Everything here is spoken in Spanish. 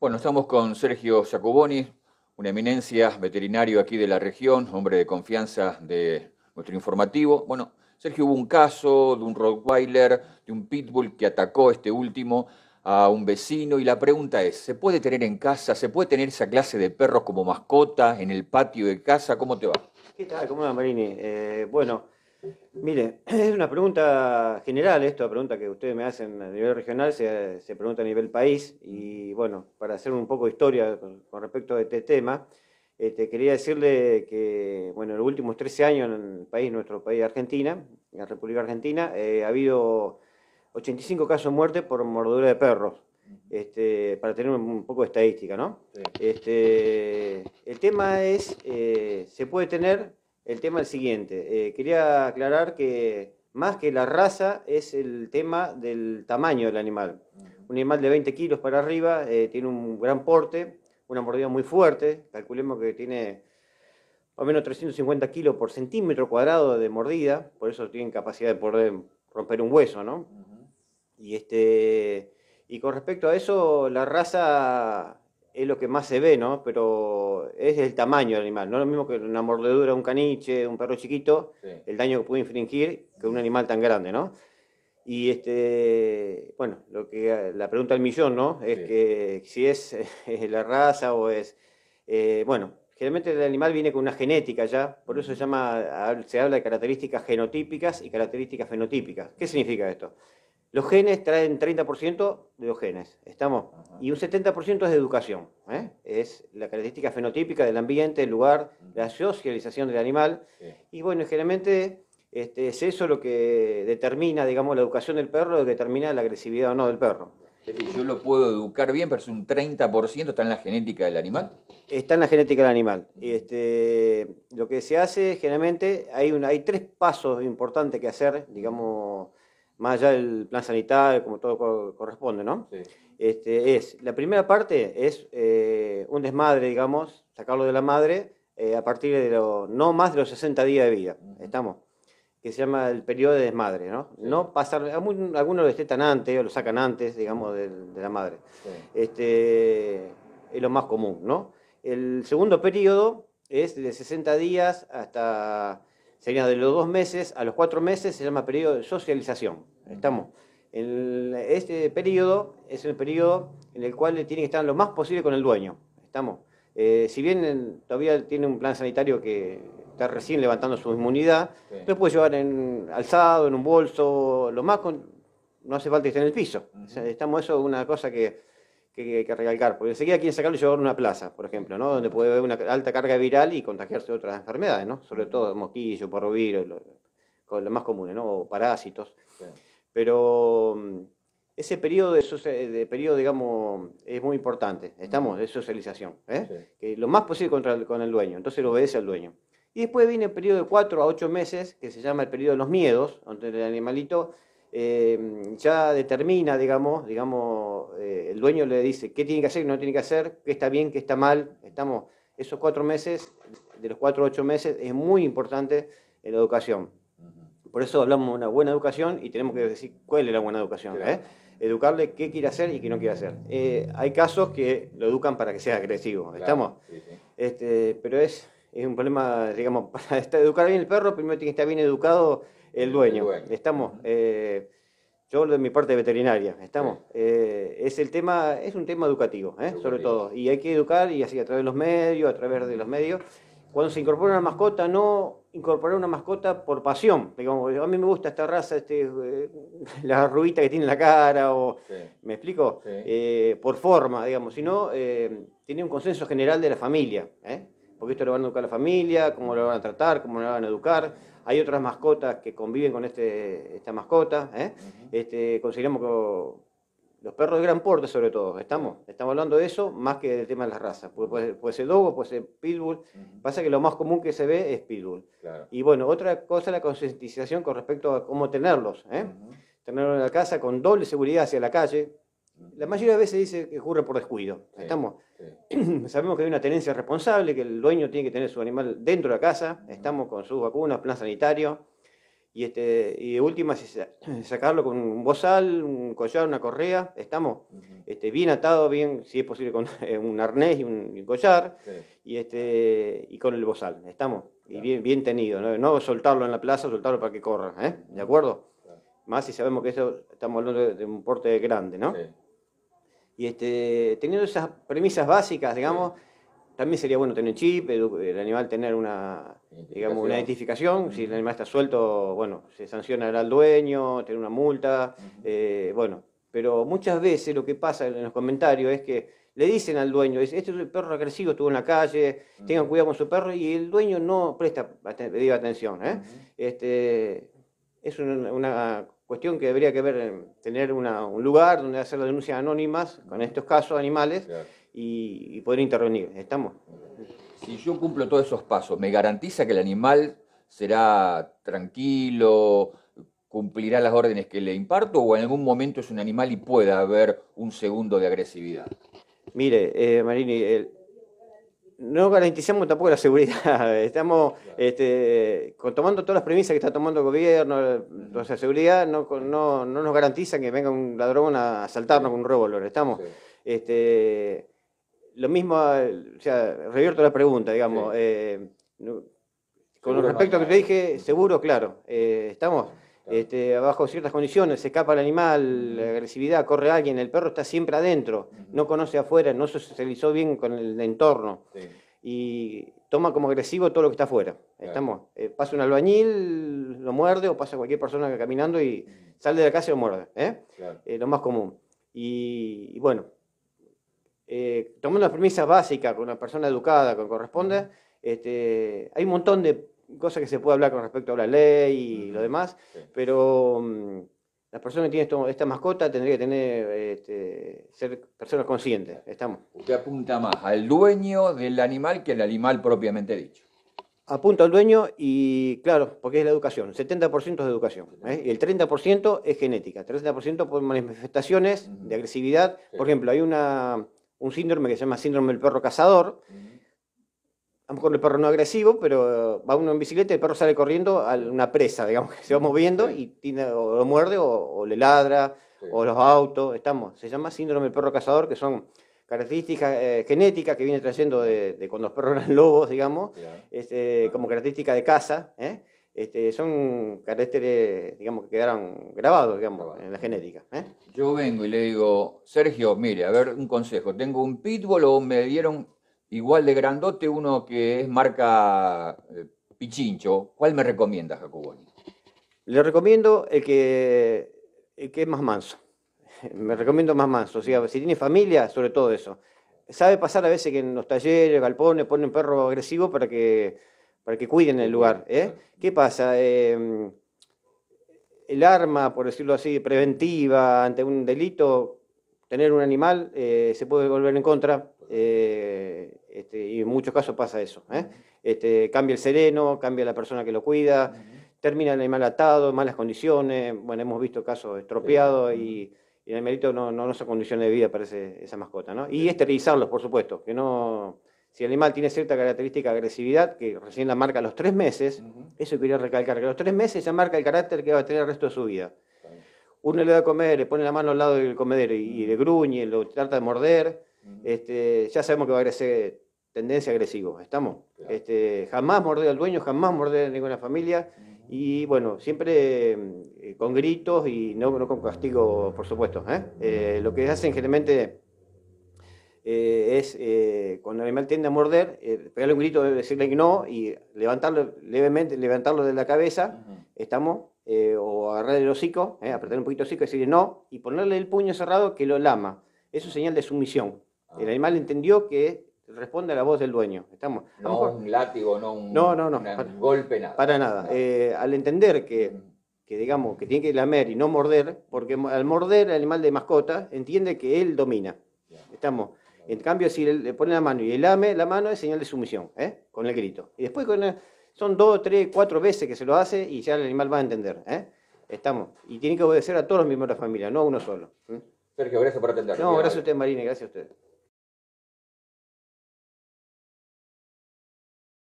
Bueno, estamos con Sergio Jacoboni, una eminencia veterinario aquí de la región, hombre de confianza de nuestro informativo. Bueno, Sergio, hubo un caso de un Rottweiler, de un Pitbull que atacó este último a un vecino y la pregunta es, ¿se puede tener en casa, se puede tener esa clase de perros como mascota en el patio de casa? ¿Cómo te va? ¿Qué tal? ¿Cómo va, Marini? Eh, bueno... Mire, es una pregunta general, esta pregunta que ustedes me hacen a nivel regional se, pregunta a nivel país y bueno, para hacer un poco de historia con, respecto a este tema, este, quería decirle que bueno, en los últimos 13 años en el país, nuestro país Argentina, en la República Argentina, eh, ha habido 85 casos de muerte por mordedura de perros, este, para tener un poco de estadística, ¿no? Este, el tema es, eh, se puede tener el tema es el siguiente. Eh, quería aclarar que más que la raza es el tema del tamaño del animal. Un animal de 20 kilos para arriba eh, tiene un gran porte, una mordida muy fuerte. Calculemos que tiene o menos 350 kilos por centímetro cuadrado de mordida, por eso tienen capacidad de poder romper un hueso, ¿no? Y este y con respecto a eso, la raza es lo que más se ve, ¿no? Pero es el tamaño del animal, no lo mismo que una mordedura, un caniche, un perro chiquito, el daño que puede infringir que un animal tan grande, ¿no? Y este, bueno, lo que la pregunta del millón, ¿no? Es que si es, la raza o es, eh, bueno, generalmente el animal viene con una genética ya, por eso se llama, se habla de características genotípicas y características fenotípicas. ¿Qué significa esto? Los genes traen 30% de los genes, ¿estamos? Y un 70% es de educación. ¿eh? Es la característica fenotípica del ambiente, el lugar, la socialización del animal. Y bueno, generalmente este, es eso lo que determina, digamos, la educación del perro, lo que determina la agresividad o no del perro. Yo lo puedo educar bien, pero es un 30%, ¿está en la genética del animal? Está en la genética del animal. Este, lo que se hace generalmente, hay tres pasos importantes que hacer, digamos, más allá del plan sanitario, como todo corresponde, ¿no? Este, es, la primera parte es eh, un desmadre, digamos, sacarlo de la madre eh, a partir de lo, no más de los 60 días de vida, estamos, que se llama el periodo de desmadre, ¿no? No pasar, algunos lo destetan antes o lo sacan antes, digamos, de, la madre. Este, es lo más común, ¿no? El segundo periodo es de 60 días hasta sería de los dos meses a los cuatro meses, se llama periodo de socialización. Estamos. este periodo es el periodo en el cual tiene que estar lo más posible con el dueño. Estamos. Eh, si bien todavía tiene un plan sanitario que está recién levantando su inmunidad, lo puede llevar en alzado, en un bolso, lo más con, no hace falta que esté en el piso. Estamos, eso es una cosa que que, hay que recalcar, porque enseguida quieren sacarlo y llevarlo a una plaza, por ejemplo, ¿no? donde puede haber una alta carga viral y contagiarse de otras enfermedades, ¿no? sobre todo mosquillo, mosquillos, lo, más común, ¿no? o parásitos. Pero mm, ese periodo de, periodo, digamos, es muy importante. Estamos de socialización. ¿eh? Que lo más posible con el dueño. Entonces lo obedece al dueño. Y después viene el periodo de cuatro a ocho meses, que se llama el periodo de los miedos, donde el animalito Em, ya determina, digamos, digamos eh, el dueño le dice qué tiene que hacer, qué no tiene que hacer, qué está bien, qué está mal. Estamos, esos cuatro meses, de los cuatro ocho meses, es muy importante en la educación. Por eso hablamos de una buena educación y tenemos que decir cuál es la buena educación. ¿eh? Educarle qué quiere hacer y qué no quiere hacer. Eh, hay casos que lo educan para que sea agresivo, ¿estamos? Este, pero es, es un problema, digamos, para educar bien el perro, primero tiene que estar bien educado el dueño. Estamos. Eh, yo hablo de mi parte veterinaria, estamos. Eh, es el tema, es un tema ¿eh? educativo, sobre todo. Y hay que educar y así a través de los medios, a través de los medios. Cuando se incorpora una mascota, no incorporar una mascota por pasión. Digamos, a mí me gusta esta raza, este, la rubita que tiene la cara, o ¿me explico? por forma, digamos, sino tiene un consenso general de la familia visto lo van a educar la familia, cómo lo van a tratar, cómo lo van a educar. Hay otras mascotas que conviven con este, esta mascota. ¿eh? este, consideramos que los perros de gran porte sobre todo, estamos, estamos hablando de eso más que del tema de las razas, puede, ser dogo, puede ser pitbull, pasa que lo más común que se ve es pitbull. Y bueno, otra cosa la concientización con respecto a cómo tenerlos, ¿eh? tenerlos en la casa con doble seguridad hacia la calle, la mayoría de veces dice que ocurre por descuido. Estamos, Sabemos que hay una tenencia responsable, que el dueño tiene que tener su animal dentro de la casa. Estamos con sus vacunas, plan sanitario. Y, este, y de última, sacarlo con un bozal, un collar, una correa. Estamos este, bien atado, bien, si es posible, con eh, un arnés y un, collar. Y, este, con el bozal. Estamos. Y bien, bien tenido. ¿no? soltarlo en la plaza, soltarlo para que corra. ¿eh? ¿De acuerdo? Más si sabemos que eso, estamos hablando de, de un porte grande, ¿no? Y este, teniendo esas premisas básicas, digamos, también sería bueno tener chip, el animal tener una, digamos, una identificación. Si el animal está suelto, bueno, se sancionará al dueño, tener una multa, eh, bueno. Pero muchas veces lo que pasa en los comentarios es que le dicen al dueño, este es un perro agresivo, estuvo en la calle, tengan cuidado con su perro, y el dueño no presta atención. ¿eh? este, es una cuestión que debería que ver, eh, tener un lugar donde hacer las denuncias anónimas con estos casos de animales y, poder intervenir. ¿Estamos? Si yo cumplo todos esos pasos, ¿me garantiza que el animal será tranquilo, cumplirá las órdenes que le imparto o en algún momento es un animal y pueda haber un segundo de agresividad? Mire, eh, Marini, el, no garantizamos tampoco la seguridad. Estamos este, tomando todas las premisas que está tomando el gobierno. O sea, seguridad no, nos garantiza que venga un ladrón a asaltarnos con un revólver. Estamos. Este, lo mismo, o sea, revierto la pregunta, digamos. Eh, con respecto a lo que te dije, seguro, claro. Eh, estamos este, bajo ciertas condiciones, se escapa el animal, la agresividad, corre alguien, el perro está siempre adentro, no conoce afuera, no se socializó bien con el entorno. Y toma como agresivo todo lo que está afuera. Estamos, eh, pasa un albañil, lo muerde, o pasa cualquier persona caminando y sale de la casa y lo muerde. ¿eh? Eh, lo más común. Y, bueno, tomando las premisas básicas con una persona educada, que corresponde, este, hay un montón de cosa que se puede hablar con respecto a la ley y lo demás, pero mm, las personas que tienen esta mascota tendría que tener, este, ser personas conscientes. Estamos. Usted apunta más al dueño del animal que al animal propiamente dicho. Apunta al dueño y, claro, porque es la educación, 70% es educación. ¿eh? Y el 30% es genética, 30% por manifestaciones de agresividad. Por ejemplo, hay una, un síndrome que se llama síndrome del perro cazador a lo el perro no agresivo, pero va uno en bicicleta y el perro sale corriendo a una presa, digamos, que se va moviendo y lo muerde o, le ladra, o los autos, estamos. Se llama síndrome del perro cazador, que son características eh, genéticas que viene trayendo de, cuando los perros eran lobos, digamos, este, como característica de caza, ¿eh? este, son caracteres, digamos, que quedaron grabados, digamos, en la genética. ¿eh? Yo vengo y le digo, Sergio, mire, a ver, un consejo, ¿tengo un pitbull o me dieron igual de grandote, uno que es marca eh, Pichincho. ¿Cuál me recomienda, Jacoboni? Le recomiendo el que, que es más manso. Me recomiendo más manso. O sea, si tiene familia, sobre todo eso. Sabe pasar a veces que en los talleres, galpones, ponen perro agresivo para que, para que cuiden el lugar. ¿eh? ¿Qué pasa? Em, el arma, por decirlo así, preventiva ante un delito, tener un animal, eh, se puede volver en contra eh, este, y en muchos casos pasa eso. ¿eh? Este, cambia el sereno, cambia la persona que lo cuida, termina el animal atado, malas condiciones. Bueno, hemos visto casos estropeados y, en el mérito no, no, no son condiciones de vida para esa mascota. ¿no? Y esterilizarlos, por supuesto, que no. Si el animal tiene cierta característica de agresividad, que recién la marca a los tres meses, eso quería recalcar, que a los tres meses ya marca el carácter que va a tener el resto de su vida. Uno le va a comer, le pone la mano al lado del comedero y, y le gruñe, lo trata de morder, este, ya sabemos que va a crecer tendencia agresivo, ¿estamos? Este, jamás morder al dueño, jamás morder a ninguna familia. Y bueno, siempre eh, con gritos y no, con castigo, por supuesto. ¿eh? Eh, lo que hacen generalmente es, cuando el animal tiende a morder, pegarle un grito, decirle que no y levantarlo levemente, levantarlo de la cabeza, ¿estamos? o agarrar el hocico, apretar un poquito el hocico, y decirle no y ponerle el puño cerrado que lo lama. Eso es señal de sumisión. El animal entendió que responde a la voz del dueño. Estamos, no mejor, un látigo, no un, para, golpe, nada. Para nada. Eh, al entender que, digamos, que tiene que lamer y no morder, porque al morder el animal de mascota entiende que él domina. Estamos. En cambio, si le pone la mano y él lame la mano, es señal de sumisión, ¿eh? con el grito. Y después son dos, tres, cuatro veces que se lo hace y ya el animal va a entender. ¿eh? Estamos. Y tiene que obedecer a todos los miembros de la familia, no a uno solo. Sergio, gracias por atender No, gracias a usted, Marina, gracias a usted.